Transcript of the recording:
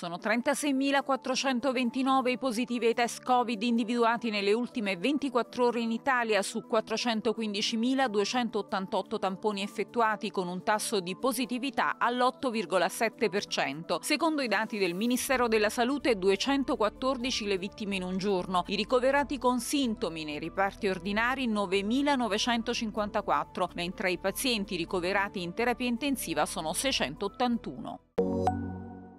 Sono 36.429 i positivi ai test Covid individuati nelle ultime 24 ore in Italia su 415.288 tamponi effettuati con un tasso di positività all'8,7%. Secondo i dati del Ministero della Salute 214 le vittime in un giorno, i ricoverati con sintomi nei riparti ordinari 9.954, mentre i pazienti ricoverati in terapia intensiva sono 681.